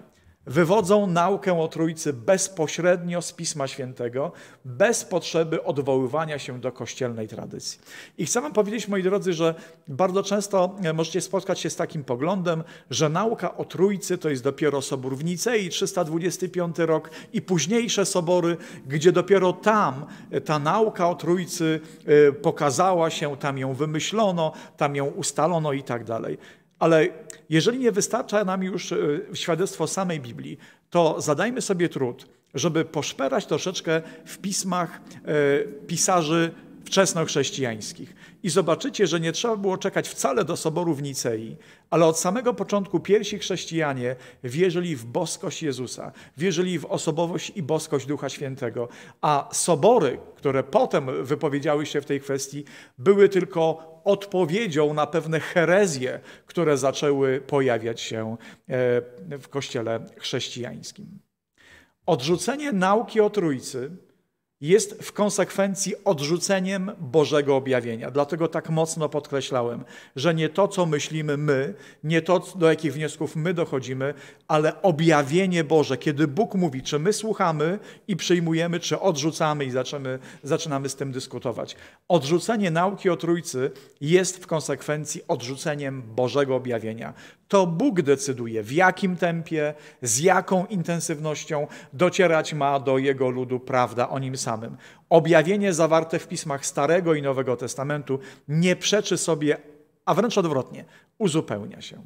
wywodzą naukę o Trójcy bezpośrednio z Pisma Świętego, bez potrzeby odwoływania się do kościelnej tradycji. I chcę wam powiedzieć, moi drodzy, że bardzo często e, możecie spotkać się z takim poglądem, że nauka o Trójcy to jest dopiero Sobór w Nicei, 325 rok i późniejsze sobory, gdzie dopiero tam e, ta nauka o Trójcy e, pokazała się, tam ją wymyślono, tam ją ustalono i tak dalej. Ale jeżeli nie wystarcza nam już e, świadectwo samej Biblii, to zadajmy sobie trud, żeby poszperać troszeczkę w pismach e, pisarzy wczesnochrześcijańskich. I zobaczycie, że nie trzeba było czekać wcale do soboru w Nicei, ale od samego początku pierwsi chrześcijanie wierzyli w boskość Jezusa, wierzyli w osobowość i boskość Ducha Świętego, a sobory, które potem wypowiedziały się w tej kwestii, były tylko odpowiedzią na pewne herezje, które zaczęły pojawiać się e, w kościele chrześcijańskim. Odrzucenie nauki o Trójcy jest w konsekwencji odrzuceniem Bożego objawienia. Dlatego tak mocno podkreślałem, że nie to, co myślimy my, nie to, do jakich wniosków my dochodzimy, ale objawienie Boże, kiedy Bóg mówi, czy my słuchamy i przyjmujemy, czy odrzucamy i zaczynamy, zaczynamy z tym dyskutować. Odrzucenie nauki o Trójcy jest w konsekwencji odrzuceniem Bożego objawienia. To Bóg decyduje, w jakim tempie, z jaką intensywnością docierać ma do Jego ludu prawda o Nim samym. Objawienie zawarte w pismach Starego i Nowego Testamentu nie przeczy sobie, a wręcz odwrotnie, uzupełnia się.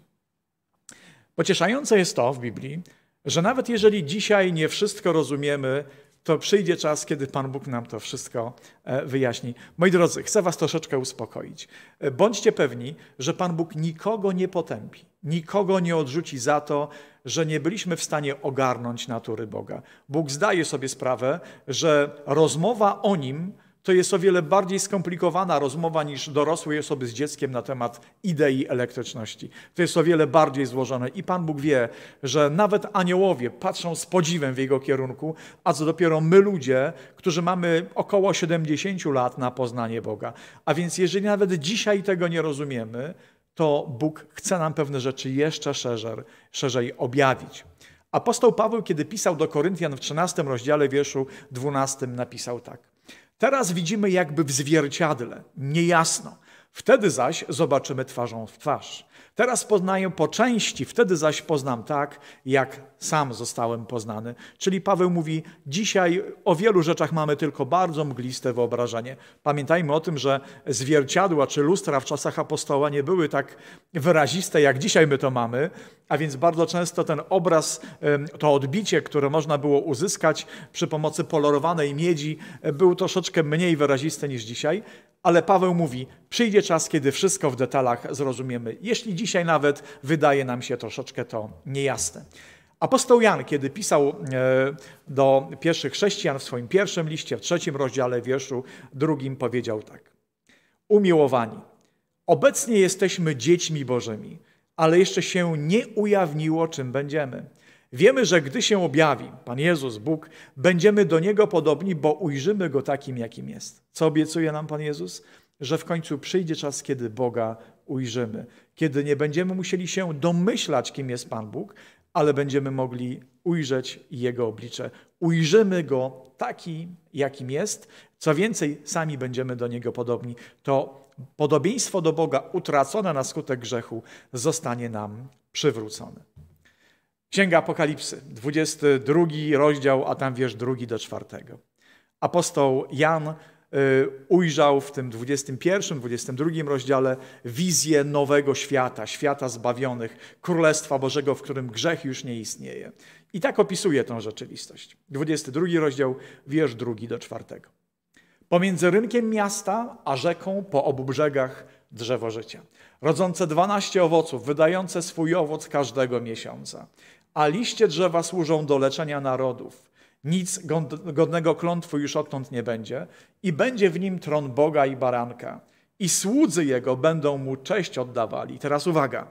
Pocieszające jest to w Biblii, że nawet jeżeli dzisiaj nie wszystko rozumiemy, to przyjdzie czas, kiedy Pan Bóg nam to wszystko e, wyjaśni. Moi drodzy, chcę Was troszeczkę uspokoić. E, bądźcie pewni, że Pan Bóg nikogo nie potępi nikogo nie odrzuci za to, że nie byliśmy w stanie ogarnąć natury Boga. Bóg zdaje sobie sprawę, że rozmowa o nim to jest o wiele bardziej skomplikowana rozmowa niż dorosłej osoby z dzieckiem na temat idei elektryczności. To jest o wiele bardziej złożone i Pan Bóg wie, że nawet aniołowie patrzą z podziwem w jego kierunku, a co dopiero my ludzie, którzy mamy około 70 lat na poznanie Boga. A więc jeżeli nawet dzisiaj tego nie rozumiemy, to Bóg chce nam pewne rzeczy jeszcze szerzej, szerzej objawić. Apostoł Paweł, kiedy pisał do Koryntian w 13 rozdziale wierszu 12, napisał tak. Teraz widzimy jakby w zwierciadle, niejasno. Wtedy zaś zobaczymy twarzą w twarz. Teraz poznaję po części, wtedy zaś poznam tak, jak sam zostałem poznany. Czyli Paweł mówi, dzisiaj o wielu rzeczach mamy tylko bardzo mgliste wyobrażenie. Pamiętajmy o tym, że zwierciadła czy lustra w czasach apostoła nie były tak wyraziste, jak dzisiaj my to mamy, a więc bardzo często ten obraz, to odbicie, które można było uzyskać przy pomocy polorowanej miedzi, e, był troszeczkę mniej wyraziste niż dzisiaj. Ale Paweł mówi, przyjdzie czas, kiedy wszystko w detalach zrozumiemy, jeśli dzisiaj nawet wydaje nam się troszeczkę to niejasne. Apostoł Jan, kiedy pisał e, do pierwszych chrześcijan w swoim pierwszym liście, w trzecim rozdziale wierszu drugim, powiedział tak. Umiłowani, obecnie jesteśmy dziećmi Bożymi, ale jeszcze się nie ujawniło, czym będziemy. Wiemy, że gdy się objawi Pan Jezus, Bóg, będziemy do Niego podobni, bo ujrzymy Go takim, jakim jest. Co obiecuje nam Pan Jezus? Że w końcu przyjdzie czas, kiedy Boga ujrzymy, kiedy nie będziemy musieli się domyślać, kim jest Pan Bóg, ale będziemy mogli ujrzeć Jego oblicze. Ujrzymy Go taki, jakim jest. Co więcej, sami będziemy do Niego podobni. To podobieństwo do Boga utracone na skutek grzechu zostanie nam przywrócone. Księga Apokalipsy, 22 rozdział, a tam wiersz drugi do czwartego. Apostoł Jan Y, ujrzał w tym 21, 22 rozdziale wizję nowego świata, świata zbawionych, Królestwa Bożego, w którym grzech już nie istnieje. I tak opisuje tę rzeczywistość. 22 rozdział, wiersz 2 do 4. Pomiędzy rynkiem miasta a rzeką po obu brzegach drzewo życia, rodzące 12 owoców, wydające swój owoc każdego miesiąca. A liście drzewa służą do leczenia narodów. Nic godnego klątwu już odtąd nie będzie i będzie w nim tron Boga i baranka. I słudzy jego będą mu cześć oddawali. Teraz uwaga.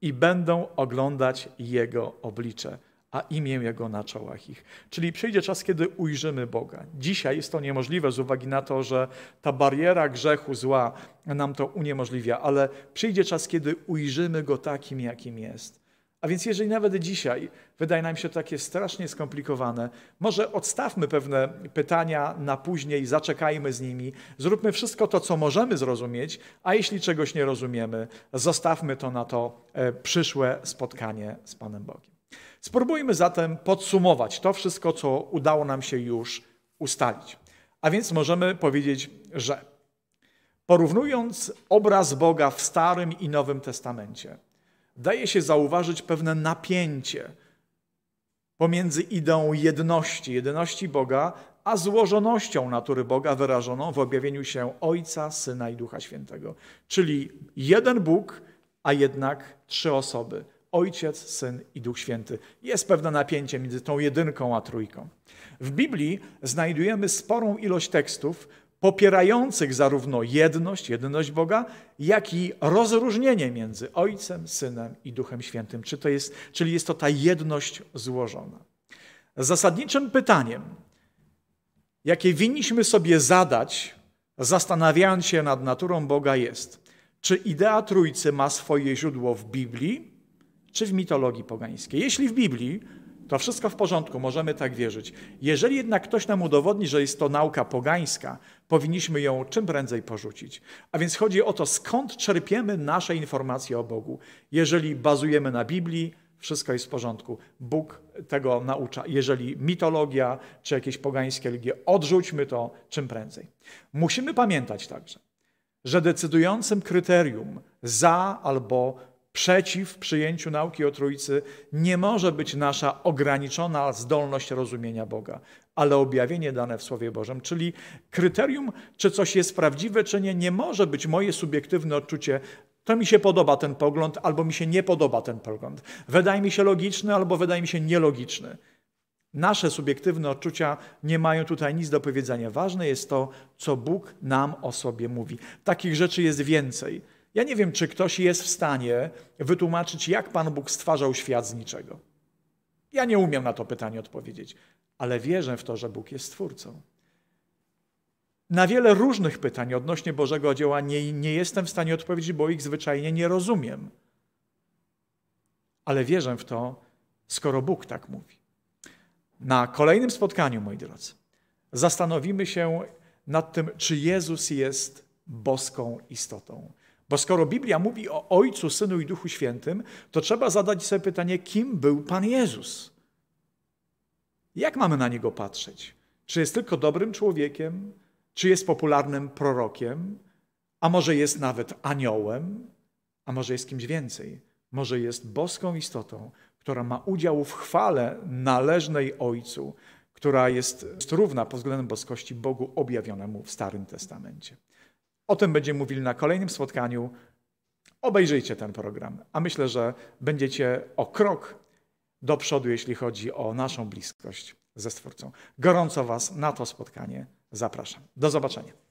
I będą oglądać jego oblicze, a imię jego na czołach ich. Czyli przyjdzie czas, kiedy ujrzymy Boga. Dzisiaj jest to niemożliwe z uwagi na to, że ta bariera grzechu, zła nam to uniemożliwia, ale przyjdzie czas, kiedy ujrzymy go takim, jakim jest a więc jeżeli nawet dzisiaj wydaje nam się to takie strasznie skomplikowane, może odstawmy pewne pytania na później, zaczekajmy z nimi, zróbmy wszystko to, co możemy zrozumieć, a jeśli czegoś nie rozumiemy, zostawmy to na to e, przyszłe spotkanie z Panem Bogiem. Spróbujmy zatem podsumować to wszystko, co udało nam się już ustalić. A więc możemy powiedzieć, że porównując obraz Boga w Starym i Nowym Testamencie, daje się zauważyć pewne napięcie pomiędzy ideą jedności, jedności Boga, a złożonością natury Boga wyrażoną w objawieniu się Ojca, Syna i Ducha Świętego. Czyli jeden Bóg, a jednak trzy osoby. Ojciec, Syn i Duch Święty. Jest pewne napięcie między tą jedynką a trójką. W Biblii znajdujemy sporą ilość tekstów, popierających zarówno jedność, jedność Boga, jak i rozróżnienie między Ojcem, Synem i Duchem Świętym. Czy to jest, czyli jest to ta jedność złożona. Zasadniczym pytaniem, jakie winniśmy sobie zadać, zastanawiając się nad naturą Boga, jest: czy idea Trójcy ma swoje źródło w Biblii, czy w mitologii pogańskiej? Jeśli w Biblii, to wszystko w porządku, możemy tak wierzyć. Jeżeli jednak ktoś nam udowodni, że jest to nauka pogańska, powinniśmy ją czym prędzej porzucić. A więc chodzi o to, skąd czerpiemy nasze informacje o Bogu. Jeżeli bazujemy na Biblii, wszystko jest w porządku. Bóg tego naucza. Jeżeli mitologia czy jakieś pogańskie religie, odrzućmy to czym prędzej. Musimy pamiętać także, że decydującym kryterium za albo przeciw przyjęciu nauki o Trójcy nie może być nasza ograniczona zdolność rozumienia Boga, ale objawienie dane w Słowie Bożym, czyli kryterium, czy coś jest prawdziwe, czy nie, nie może być moje subiektywne odczucie, to mi się podoba ten pogląd, albo mi się nie podoba ten pogląd. Wydaje mi się logiczny, albo wydaje mi się nielogiczny. Nasze subiektywne odczucia nie mają tutaj nic do powiedzenia. Ważne jest to, co Bóg nam o sobie mówi. Takich rzeczy jest więcej. Ja nie wiem, czy ktoś jest w stanie wytłumaczyć, jak Pan Bóg stwarzał świat z niczego. Ja nie umiem na to pytanie odpowiedzieć, ale wierzę w to, że Bóg jest stwórcą. Na wiele różnych pytań odnośnie Bożego dzieła nie, nie jestem w stanie odpowiedzieć, bo ich zwyczajnie nie rozumiem. Ale wierzę w to, skoro Bóg tak mówi. Na kolejnym spotkaniu, moi drodzy, zastanowimy się nad tym, czy Jezus jest boską istotą. Bo skoro Biblia mówi o Ojcu, Synu i Duchu Świętym, to trzeba zadać sobie pytanie, kim był Pan Jezus? Jak mamy na niego patrzeć? Czy jest tylko dobrym człowiekiem? Czy jest popularnym prorokiem? A może jest nawet aniołem? A może jest kimś więcej? Może jest boską istotą, która ma udział w chwale należnej Ojcu, która jest równa pod względem boskości Bogu objawionemu w Starym Testamencie. O tym będziemy mówili na kolejnym spotkaniu. Obejrzyjcie ten program, a myślę, że będziecie o krok do przodu, jeśli chodzi o naszą bliskość ze Stwórcą. Gorąco Was na to spotkanie zapraszam. Do zobaczenia.